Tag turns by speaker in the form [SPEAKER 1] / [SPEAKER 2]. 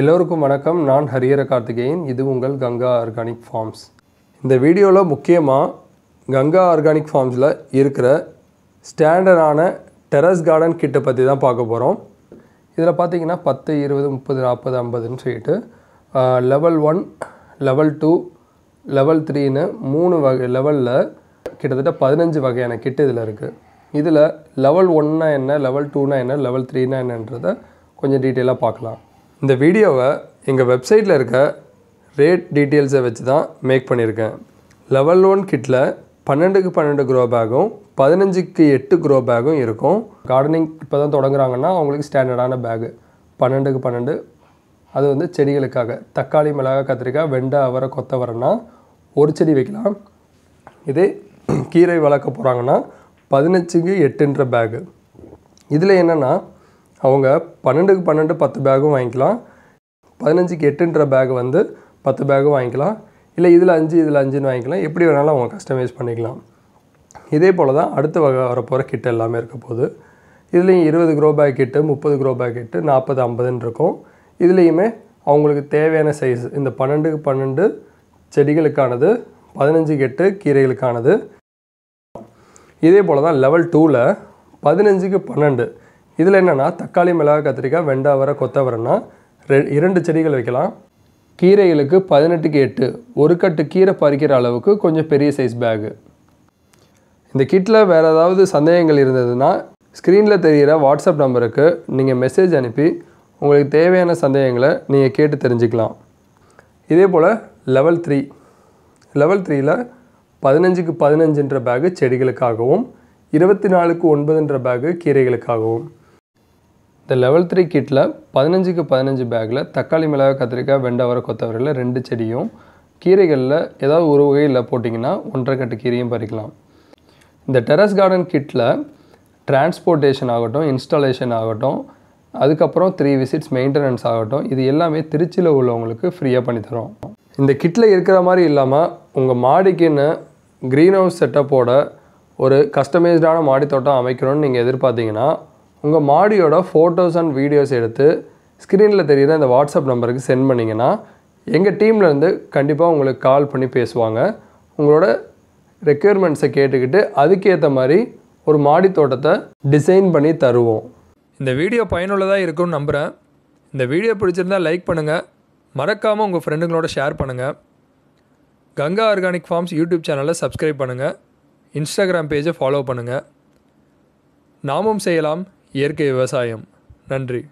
[SPEAKER 1] எல்லோருக்கும் வணக்கம் நான் ஹரியர கார்த்திகேயன் இது உங்கள் கங்கா ஆர்கானிக் ஃபார்ம்ஸ் இந்த வீடியோவில் முக்கியமாக கங்கா ஆர்கானிக் ஃபார்ம்ஸில் இருக்கிற ஸ்டாண்டர்டான டெரஸ் கார்டன் கிட்டை பற்றி தான் பார்க்க போகிறோம் இதில் பார்த்திங்கன்னா பத்து இருபது முப்பது நாற்பது ஐம்பதுன்னு சொல்லிட்டு level one level two level த்ரீன்னு மூணு வகை லெவலில் கிட்டத்தட்ட பதினஞ்சு வகையான கிட்டு இதில் இருக்குது இதில் லெவல் ஒன்னா என்ன லெவல் டூனா என்ன லெவல் த்ரீனா என்னன்றதை கொஞ்சம் டீட்டெயிலாக பார்க்கலாம் இந்த வீடியோவை எங்கள் வெப்சைட்டில் இருக்க ரேட் டீட்டெயில்ஸை வச்சு தான் மேக் பண்ணியிருக்கேன் லெவல் ஒன் கிட்டில் பன்னெண்டுக்கு பன்னெண்டு க்ரோ பேக்கும் பதினஞ்சுக்கு எட்டு க்ரோ பேக்கும் இருக்கும் கார்டனிங் இப்போ தான் தொடங்குறாங்கன்னா அவங்களுக்கு ஸ்டாண்டர்டான பேகு பன்னெண்டுக்கு பன்னெண்டு அது வந்து செடிகளுக்காக தக்காளி மிளகா கத்திரிக்காய் வெண்டை அவரை வரன்னா ஒரு செடி வைக்கலாம் இதே கீரை வளர்க்க போகிறாங்கன்னா பதினஞ்சுக்கு எட்டுன்ற பேகு இதில் என்னென்னா அவங்க பன்னெண்டுக்கு பன்னெண்டு பத்து பேகும் வாங்கிக்கலாம் பதினஞ்சுக்கு எட்டுன்ற பேக் வந்து பத்து பேகும் வாங்கிக்கலாம் இல்லை இதில் அஞ்சு இதில் அஞ்சுன்னு வாங்கிக்கலாம் எப்படி வேணாலும் அவங்க கஸ்டமைஸ் பண்ணிக்கலாம் இதே போல் தான் அடுத்த வகை வரப்போகிற கிட் எல்லாமே இருக்க போகுது இதுலேயும் இருபது க்ரோ பேக் கிட்டு முப்பது க்ரோ பேக் கிட்டு நாற்பது ஐம்பதுன்னு இருக்கும் இதுலேயுமே அவங்களுக்கு தேவையான சைஸ் இந்த பன்னெண்டுக்கு பன்னெண்டு செடிகளுக்கானது பதினஞ்சு கெட்டு கீரைகளுக்கானது இதே போல் தான் லெவல் டூவில் பதினஞ்சுக்கு பன்னெண்டு இதில் என்னென்னா தக்காளி மிளகா கத்திரிக்காய் வெண்டாவரை கொத்தவரைன்னா ரெ இரண்டு செடிகள் வைக்கலாம் கீரைகளுக்கு பதினெட்டுக்கு எட்டு ஒரு கட்டு கீரை பறிக்கிற அளவுக்கு கொஞ்சம் பெரிய சைஸ் பேகு இந்த கிட்டில் வேறு ஏதாவது சந்தேகங்கள் இருந்ததுன்னா ஸ்க்ரீனில் தெரிகிற வாட்ஸ்அப் நம்பருக்கு நீங்கள் மெசேஜ் அனுப்பி உங்களுக்கு தேவையான சந்தேகங்களை நீங்கள் கேட்டு தெரிஞ்சுக்கலாம் இதே போல் லெவல் த்ரீ லெவல் த்ரீயில் பதினஞ்சுக்கு பதினஞ்சுன்ற பேகு செடிகளுக்காகவும் இருபத்தி நாலுக்கு ஒன்பதுன்ற பேகு கீரைகளுக்காகவும் இந்த லெவல் த்ரீ கிட்டில் பதினஞ்சுக்கு பதினஞ்சு பேக்கில் தக்காளி மிளகாய் கத்திரிக்காய் வெண்டவரை கொத்தவரையில் ரெண்டு செடியும் கீரைகளில் ஏதாவது ஒரு வகையில் போட்டிங்கன்னா ஒன்றரை கட்டு கீரையும் பறிக்கலாம் இந்த டெரஸ் கார்டன் கிட்டில் டிரான்ஸ்போர்ட்டேஷன் ஆகட்டும் இன்ஸ்டாலேஷன் ஆகட்டும் அதுக்கப்புறம் த்ரீ விசிட்ஸ் மெயின்டெனன்ஸ் ஆகட்டும் இது எல்லாமே திருச்சியில் உள்ளவங்களுக்கு ஃப்ரீயாக பண்ணித்தரோம் இந்த கிட்டில் இருக்கிற மாதிரி இல்லாமல் உங்கள் மாடிக்குன்னு க்ரீன் ஹவுஸ் செட்டப்போட ஒரு கஸ்டமைஸ்டான மாடித்தோட்டம் அமைக்கணும்னு நீங்கள் எதிர்பார்த்தீங்கன்னா உங்கள் மாடியோட ஃபோட்டோஸ் அண்ட் வீடியோஸ் எடுத்து ஸ்க்ரீனில் தெரிகிற இந்த வாட்ஸ்அப் நம்பருக்கு சென்ட் பண்ணிங்கன்னா எங்கள் டீம்லேருந்து கண்டிப்பாக உங்களுக்கு கால் பண்ணி பேசுவாங்க உங்களோட ரெக்குயர்மெண்ட்ஸை கேட்டுக்கிட்டு அதுக்கேற்ற மாதிரி ஒரு மாடி தோட்டத்தை டிசைன் பண்ணி தருவோம் இந்த வீடியோ பயனுள்ளதாக இருக்கும்னு நம்புகிறேன் இந்த வீடியோ பிடிச்சிருந்தால் லைக் பண்ணுங்கள் மறக்காமல் உங்கள் ஃப்ரெண்டுங்களோட ஷேர் பண்ணுங்கள் கங்கா ஆர்கானிக் ஃபார்ம்ஸ் யூடியூப் சேனலை சப்ஸ்கிரைப் பண்ணுங்கள் இன்ஸ்டாகிராம் பேஜை ஃபாலோ பண்ணுங்கள் நாமும் செய்யலாம் இயற்கை விவசாயம் நன்றி